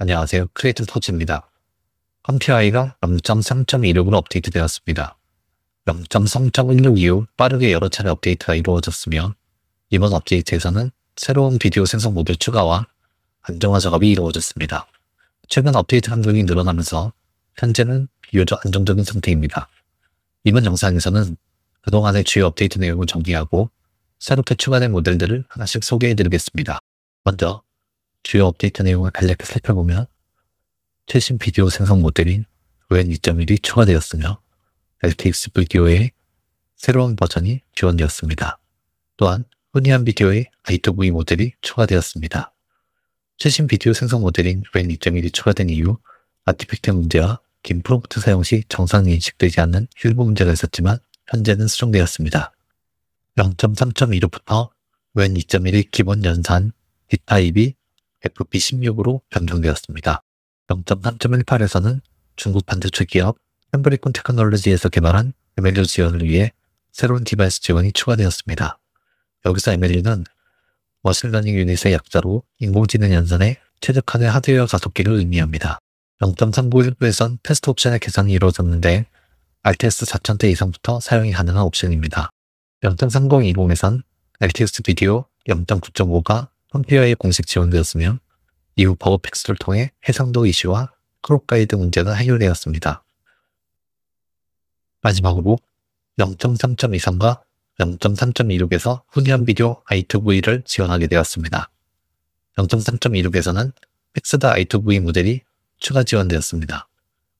안녕하세요. 크리에이터 토지입니다 컴피아이가 0.3.16으로 업데이트 되었습니다. 0.3.16 이후 빠르게 여러 차례 업데이트가 이루어졌으며 이번 업데이트에서는 새로운 비디오 생성 모듈 추가와 안정화 작업이 이루어졌습니다. 최근 업데이트 환경이 늘어나면서 현재는 비교적 안정적인 상태입니다. 이번 영상에서는 그동안의 주요 업데이트 내용을 정리하고 새롭게 추가된 모델들을 하나씩 소개해드리겠습니다. 먼저 주요 업데이트 내용을 간략히 살펴보면 최신 비디오 생성 모델인 웬 2.1이 추가되었으며 LTX 비디오의 새로운 버전이 지원되었습니다. 또한 흔히한 비디오의 I2V 모델이 추가되었습니다. 최신 비디오 생성 모델인 웬 2.1이 추가된 이후 아티팩트 문제와 긴 프롬프트 사용 시 정상 인식되지 않는 휴 일부 문제가 있었지만 현재는 수정되었습니다. 0.3.15부터 웬 2.1의 기본 연산, 기타 입이 FP16으로 변경되었습니다. 0.3.18에서는 중국 반도체 기업 햄브리콘 테크놀로지에서 개발한 MLU 지원을 위해 새로운 디바이스 지원이 추가되었습니다. 여기서 MLU는 머신러닝 유닛의 약자로 인공지능 연산에 최적화된 하드웨어 가속기를 의미합니다. 0.391도에선 테스트 옵션의 개선이 이루어졌는데 RTS 4000대 이상부터 사용이 가능한 옵션입니다. 0.3020에선 r t x 비디오 0.9.5가 펌피어에 공식 지원되었으며 이후 버거 팩스를 통해 해상도 이슈와 크롭가이드 문제가 해결되었습니다. 마지막으로 0.3.23과 0.3.26에서 후니안 비디오 I2V를 지원하게 되었습니다. 0.3.26에서는 팩스다 I2V 모델이 추가 지원되었습니다.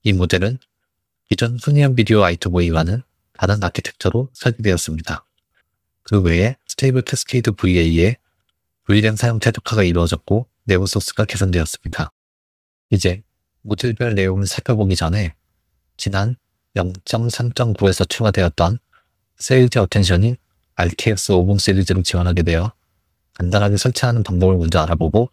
이 모델은 기존 후니안 비디오 I2V와는 다른 아키텍처로 설계되었습니다. 그 외에 스테이블 캐스케이드 VA에 불일행 사용 최적화가 이루어졌고 내부 소스가 개선되었습니다. 이제 모듈별 내용을 살펴보기 전에 지난 0.3.9에서 추가되었던 세일즈 어텐션인 RTX 50 시리즈를 지원하게 되어 간단하게 설치하는 방법을 먼저 알아보고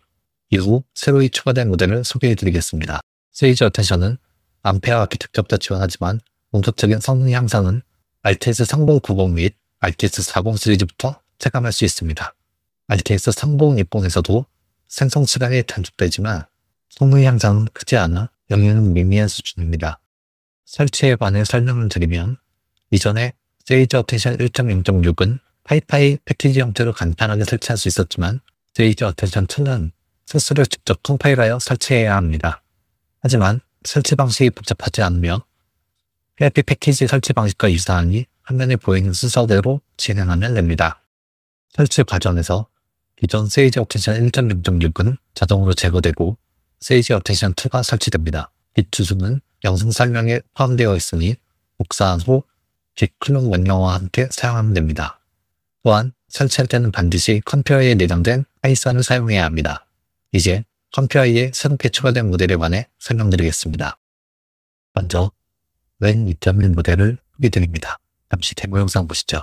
이후 새로이 추가된 모델을 소개해드리겠습니다. 세일즈 어텐션은 암페어 아키텍처부터 지원하지만 본격적인 성능 향상은 RTS 3090 및 RTS 40 시리즈부터 체감할 수 있습니다. RTX 3060에서도 생성 시간이 단축되지만 성능 향상은 크지 않아 영향은 미미한 수준입니다. 설치에 관해 설명을 드리면 이전에 세이지 어텐션 1.0.6은 파이파이 패키지 형태로 간단하게 설치할 수 있었지만 세이지 어텐션 2는 스스로 직접 컴파일하여 설치해야 합니다. 하지만 설치 방식이 복잡하지 않으며 PIP 패키지 설치 방식과 유사하니 화면에 보이는 순서대로 진행하면 됩니다. 설치 과정에서 기존 세이지 업텐션 1.0.6은 자동으로 제거되고 세이지 업텐션 2가 설치됩니다. 빛 주소는 영상 설명에 포함되어 있으니 복사한 후 빅클론 원형와 함께 사용하면 됩니다. 또한 설치할 때는 반드시 컴퓨어에 내장된 파이썬을 사용해야 합니다. 이제 컴퓨어에 새롭게 추가된 모델에 관해 설명드리겠습니다. 먼저 웬2.1 모델을 소개드립니다. 잠시 데모 영상 보시죠.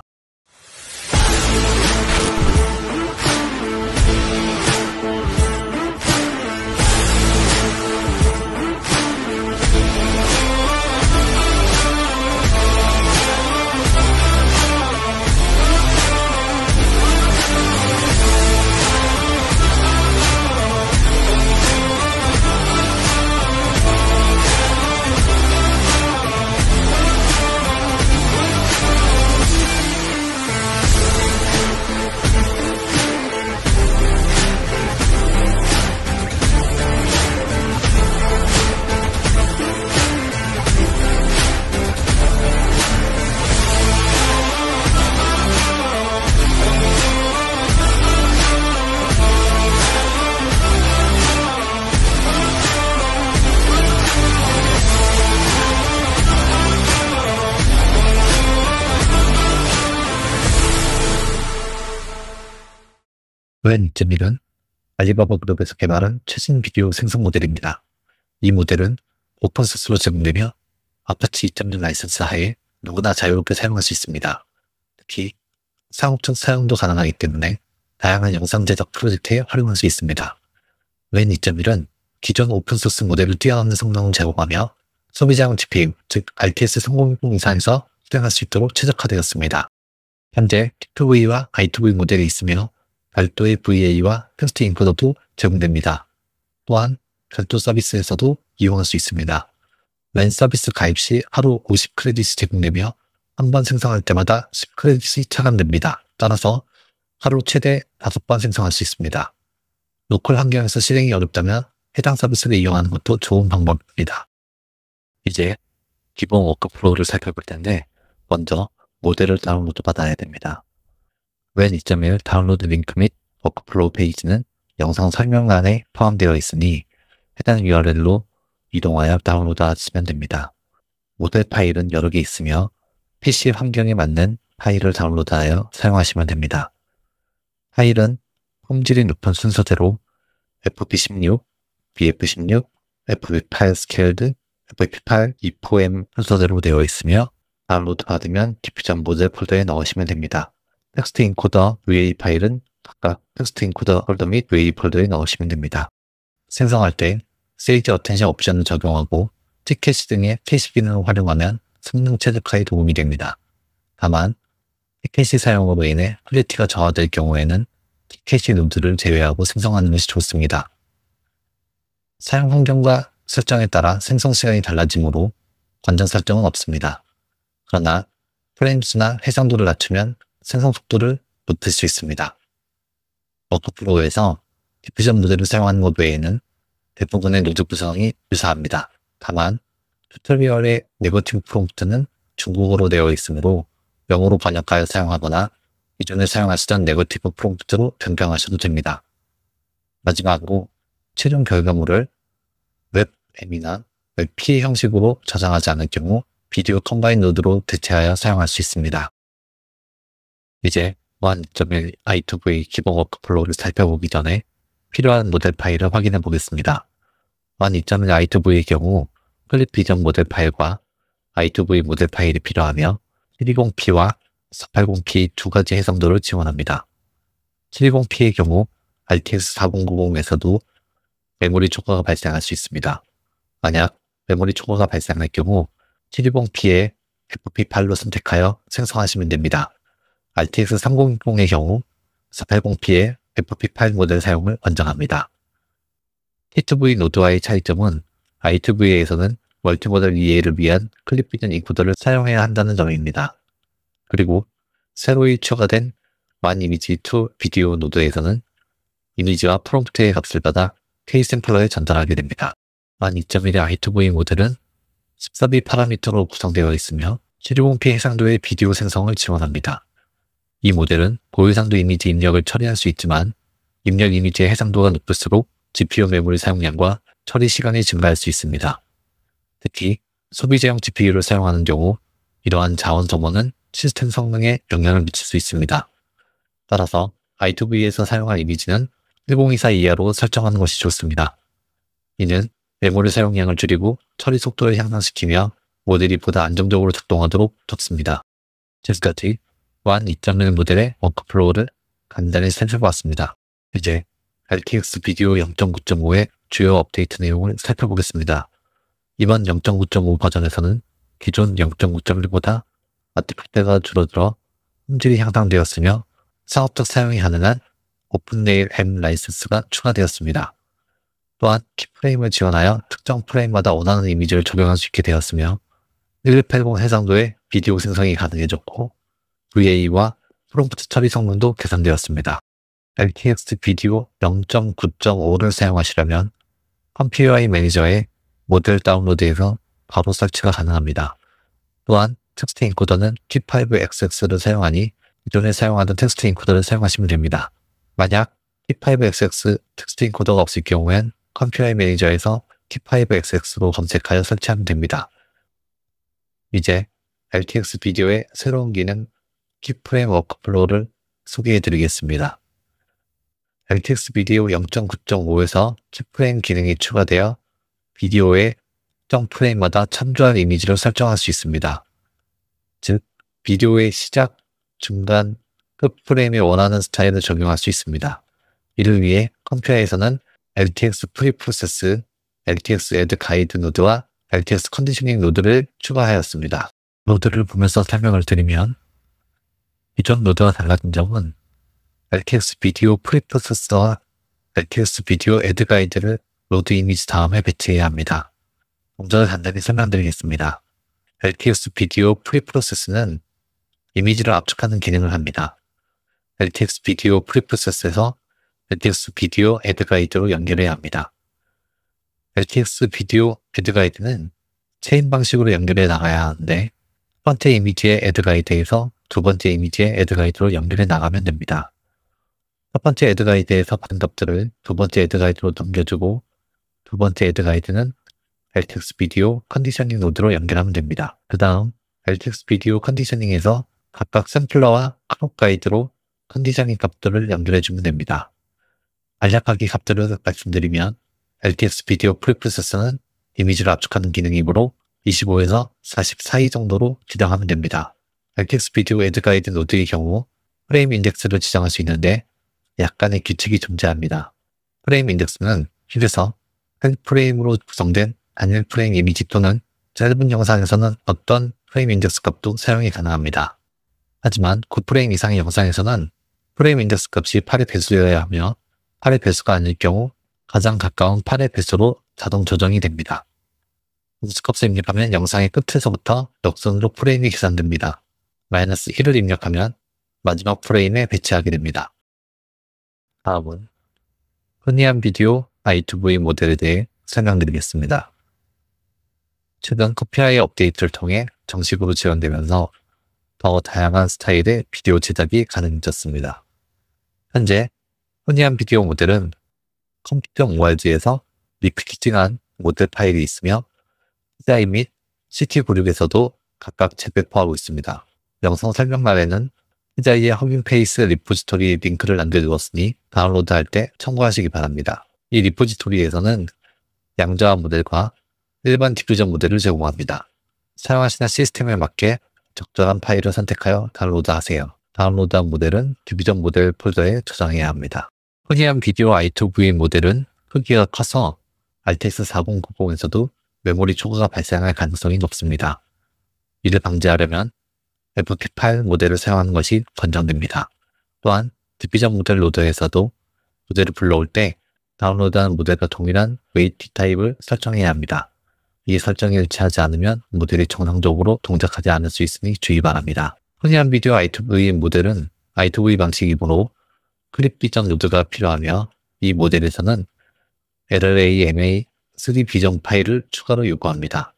플랜 2.1은 알리바바 그룹에서 개발한 최신 비디오 생성 모델입니다. 이 모델은 오픈소스로 제공되며 아파치 2.0 라이선스 하에 누구나 자유롭게 사용할 수 있습니다. 특히 상업적 사용도 가능하기 때문에 다양한 영상 제작 프로젝트에 활용할 수 있습니다. 웬 2.1은 기존 오픈소스 모델을 뛰어넘는 성능을 제공하며 소비자용 GPU, 즉 RTS 360 이상에서 수행할 수 있도록 최적화되었습니다. 현재 T2V와 I2V 모델이 있으며 별도의 VA와 패스트 인포더도 제공됩니다. 또한 별도 서비스에서도 이용할 수 있습니다. 랜 서비스 가입 시 하루 50크레딧이 제공되며 한 번 생성할 때마다 10크레딧이 차감됩니다. 따라서 하루 최대 5번 생성할 수 있습니다. 로컬 환경에서 실행이 어렵다면 해당 서비스를 이용하는 것도 좋은 방법입니다. 이제 기본 워크플로우를 살펴볼 텐데 먼저 모델을 다운로드 받아야 됩니다. 웬2.1 다운로드 링크 및 워크플로우 페이지는 영상 설명란에 포함되어 있으니 해당 URL로 이동하여 다운로드하시면 됩니다. 모델 파일은 여러 개 있으며 PC 환경에 맞는 파일을 다운로드하여 사용하시면 됩니다. 파일은 품질이 높은 순서대로 FP16, BF16, f p 8 스케일드, FP8 EPOM 순서대로 되어 있으며 다운로드 받으면 디퓨전 모델 폴더에 넣으시면 됩니다. 텍스트 인코더 VA 파일은 각각 텍스트 인코더 폴더 및 VA 폴더에 넣으시면 됩니다. 생성할 때 세이지 어텐션 옵션을 적용하고 티켓 등의 캐시 기능을 활용하면 성능 최적화에 도움이 됩니다. 다만 티켓이 사용으로 인해 퀄리티가 저하될 경우에는 티켓이 노들을 제외하고 생성하는 것이 좋습니다. 사용 환경과 설정에 따라 생성 시간이 달라지므로 관전 설정은 없습니다. 그러나 프레임수나 해상도를 낮추면 생성 속도를 높일 수 있습니다. 워크프로에서 디퓨전 모델을 사용하는 것 외에는 대부분의 노드 구성이 유사합니다. 다만 튜토리얼의 네거티브 프롬프트는 중국어로 되어 있으므로 영어로 번역하여 사용하거나 이전에 사용하시던 네거티브 프롬프트로 변경하셔도 됩니다. 마지막으로 최종 결과물을 웹앱이나 웹 p 형식으로 저장하지 않을 경우 비디오 컴바인 노드로 대체하여 사용할 수 있습니다. 이제 1.1 i2v 기본 워크플로우를 살펴보기 전에 필요한 모델 파일을 확인해 보겠습니다. 1.2.1 i2v의 경우 클립 비전 모델 파일과 i2v 모델 파일이 필요하며 720p와 480p 두 가지 해상도를 지원합니다. 720p의 경우 RTX 4090에서도 메모리 초과가 발생할 수 있습니다. 만약 메모리 초과가 발생할 경우 720p에 FP8로 선택하여 생성하시면 됩니다. RTX 3060의 경우 480p의 f 0 p 파 모델 사용을 권장합니다. T2V 노드와의 차이점은 I2V에서는 멀티모델 이해를 위한 클립 비전 인코더를 사용해야 한다는 점입니다. 그리고 새로이 추가된 1이미지2 비디오 노드에서는 이미지와 프롬프트의 값을 받아 K샘플러에 전달하게 됩니다. 1 2.1의 i2v 모델은 14B 파라미터로 구성되어 있으며 720p 해상도의 비디오 생성을 지원합니다. 이 모델은 고해상도 이미지 입력을 처리할 수 있지만 입력 이미지의 해상도가 높을수록 GPU 메모리 사용량과 처리 시간이 증가할 수 있습니다. 특히 소비재형 GPU를 사용하는 경우 이러한 자원 소모는 시스템 성능에 영향을 미칠 수 있습니다. 따라서 I2V에서 사용한 이미지는 1024 이하로 설정하는 것이 좋습니다. 이는 메모리 사용량을 줄이고 처리 속도를 향상시키며 모델이 보다 안정적으로 작동하도록 돕습니다. 지금까지 또한 2.1 모델의 워크플로우를 간단히 살펴보았습니다. 이제 RTX 비디오 0.9.5의 주요 업데이트 내용을 살펴보겠습니다. 이번 0.9.5 버전에서는 기존 0.9.1보다 아티팩트가 줄어들어 품질이 향상되었으며 상업적 사용이 가능한 오픈레일 M 라이센스가 추가되었습니다. 또한 키프레임을 지원하여 특정 프레임마다 원하는 이미지를 적용할 수 있게 되었으며 180 해상도의 비디오 생성이 가능해졌고 VA와 프롬프트 처리 성능도 개선되었습니다. LTS 비디오 0.9.5를 사용하시려면 컴퓨어의 매니저에 모델 다운로드에서 바로 설치가 가능합니다. 또한 텍스트 인코더는 T5XX를 사용하니 기존에 사용하던 텍스트 인코더를 사용하시면 됩니다. 만약 T5XX 텍스트 인코더가 없을 경우엔 컴퓨어의 매니저에서 T5XX로 검색하여 설치하면 됩니다. 이제 LTX 비디오의 새로운 기능 키프레임 워크플로우를 소개해 드리겠습니다. LTX 비디오 0.9.5에서 키프레임 기능이 추가되어 비디오의 특정 프레임마다 참조한 이미지로 설정할 수 있습니다. 즉, 비디오의 시작, 중간, 끝 프레임에 원하는 스타일을 적용할 수 있습니다. 이를 위해 컴퓨터에서는 LTX 프리프로세스, LTX 애드 가이드 노드와 LTX 컨디셔닝 노드를 추가하였습니다. 노드를 보면서 설명을 드리면 기존 노드와 달라진 점은 l t x 비디오 프리프로세서와 l t x 비디오 애드 가이드를 로드 이미지 다음에 배치해야 합니다. 먼저 간단히 설명드리겠습니다. l t x 비디오 프리프로세스는 이미지를 압축하는 기능을 합니다. l t x 비디오 프리프로세스에서 l t x 비디오 애드 가이드로 연결해야 합니다. l t x 비디오 애드 가이드는 체인 방식으로 연결해 나가야 하는데 첫 번째 이미지의 애드 가이드에서 두 번째 이미지의 에드가이드로 연결해 나가면 됩니다. 첫 번째 에드가이드에서 받은 값들을 두 번째 에드가이드로 넘겨주고 두 번째 에드가이드는 LTX 비디오 컨디셔닝 노드로 연결하면 됩니다. 그 다음 LTX 비디오 컨디셔닝에서 각각 샘플러와 크롭 가이드로 컨디셔닝 값들을 연결해주면 됩니다. 간략하게 값들을 말씀드리면 LTX 비디오 프리프세스는 이미지를 압축하는 기능이므로 25에서 40 사이 정도로 지정하면 됩니다. 알텍스 비디오 에드가이드 노드의 경우 프레임 인덱스를 지정할 수 있는데 약간의 규칙이 존재합니다. 프레임 인덱스는 힐에서 한 프레임으로 구성된 단일 프레임 이미지 또는 짧은 영상에서는 어떤 프레임 인덱스 값도 사용이 가능합니다. 하지만 9프레임 이상의 영상에서는 프레임 인덱스 값이 8의 배수여야 하며 8의 배수가 아닐 경우 가장 가까운 8의 배수로 자동 조정이 됩니다. 인덱스 값을 입력하면 영상의 끝에서부터 역순으로 프레임이 계산됩니다. 마이너스 1을 입력하면 마지막 프레임에 배치하게 됩니다. 다음은 흔히한 비디오 I2V 모델에 대해 설명드리겠습니다. 최근 커피아의 업데이트를 통해 정식으로 지원되면서 더 다양한 스타일의 비디오 제작이 가능해졌습니다. 현재 흔히한 비디오 모델은 컴퓨터 ORG에서 리피팅한 모델 파일이 있으며 PCI 및 CT96에서도 각각 재배포하고 있습니다. 영상 설명란에는 피자이의 허밍페이스 리포지토리 링크를 남겨두었으니 다운로드할 때 참고하시기 바랍니다. 이 리포지토리에서는 양자화 모델과 일반 디퓨전 모델을 제공합니다. 사용하시는 시스템에 맞게 적절한 파일을 선택하여 다운로드하세요. 다운로드한 모델은 디퓨전 모델 폴더에 저장해야 합니다. 흔히 한 비디오 I2V 모델은 크기가 커서 RTX 4090에서도 메모리 초과가 발생할 가능성이 높습니다. 이를 방지하려면 FP8 모델을 사용하는 것이 권장됩니다. 또한 디비전 모델 로더에서도 모델을 불러올 때 다운로드한 모델과 동일한 웨이트 타입을 설정해야 합니다. 이 설정이 일치하지 않으면 모델이 정상적으로 동작하지 않을 수 있으니 주의 바랍니다. 흔히한 비디오 i 2 v 모델은 I2V 방식이므로 클립 비전 로드가 필요하며 이 모델에서는 LLA MA 3 비전 파일을 추가로 요구합니다.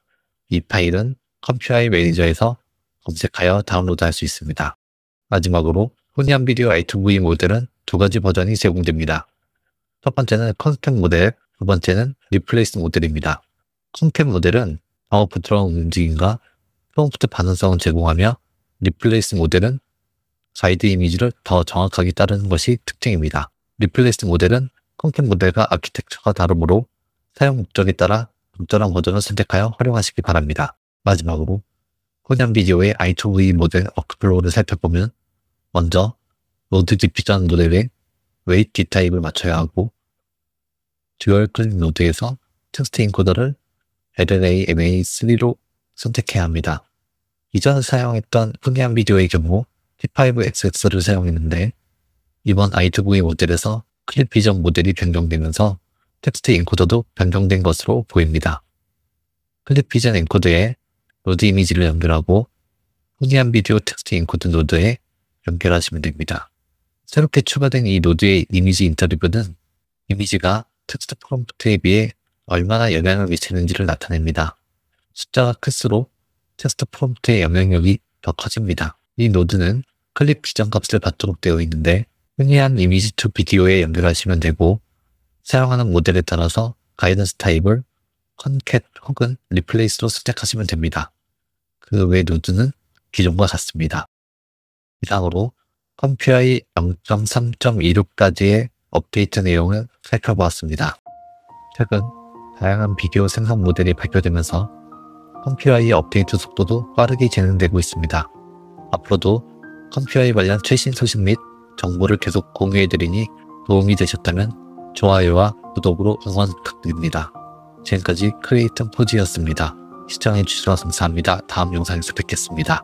이 파일은 컴퓨아이 매니저에서 검색하여 다운로드할 수 있습니다. 마지막으로 후니안 비디오 A2V 모델은 두 가지 버전이 제공됩니다. 첫 번째는 컨스텐 모델, 두 번째는 리플레이스 모델입니다. 컨텐 모델은 방어 부드러운 움직임과 프롬프트 반응성을 제공하며 리플레이스 모델은 사이드 이미지를 더 정확하게 따르는 것이 특징입니다. 리플레이스 모델은 컨텐 모델과 아키텍처가 다르므로 사용 목적에 따라 적절한 버전을 선택하여 활용하시기 바랍니다. 마지막으로 코리 비디오의 아이토브이 모델 어크플로우를 살펴보면 먼저 로드 디퓨전 노래에 웨이트 디타입을 맞춰야 하고 듀얼 클릭 노드에서 텍스트 인코더를 LLA MA3로 선택해야 합니다. 이전 사용했던 코리 비디오의 경우 T5XX를 사용했는데 이번 i2V 모델에서 클립 비전 모델이 변경되면서 텍스트 인코더도 변경된 것으로 보입니다. 클립 비전 인코더에 노드 이미지를 연결하고 흔히한 비디오 텍스트 인코드 노드에 연결하시면 됩니다. 새롭게 추가된 이 노드의 이미지 인터리뷰는 이미지가 텍스트 프롬프트에 비해 얼마나 영향을 미치는지를 나타냅니다. 숫자가 클수록 텍스트 프롬프트의 영향력이 더 커집니다. 이 노드는 클립 지정 값을 받도록 되어 있는데 흔히한 이미지 투 비디오에 연결하시면 되고 사용하는 모델에 따라서 가이던스 타입을 컨캣 혹은 리플레이스로 선택하시면 됩니다. 그외노드는 기존과 같습니다. 이상으로 컴퓨아의 0.3.26까지의 업데이트 내용을 살펴보았습니다. 최근 다양한 비교 생성 모델이 발표되면서 컴퓨아의 업데이트 속도도 빠르게 진행되고 있습니다. 앞으로도 컴퓨아에 관련 최신 소식 및 정보를 계속 공유해드리니 도움이 되셨다면 좋아요와 구독으로 응원 부탁드립니다. 지금까지 크리에이터 포즈였습니다. 시청해주셔서 감사합니다. 다음 영상에서 뵙겠습니다.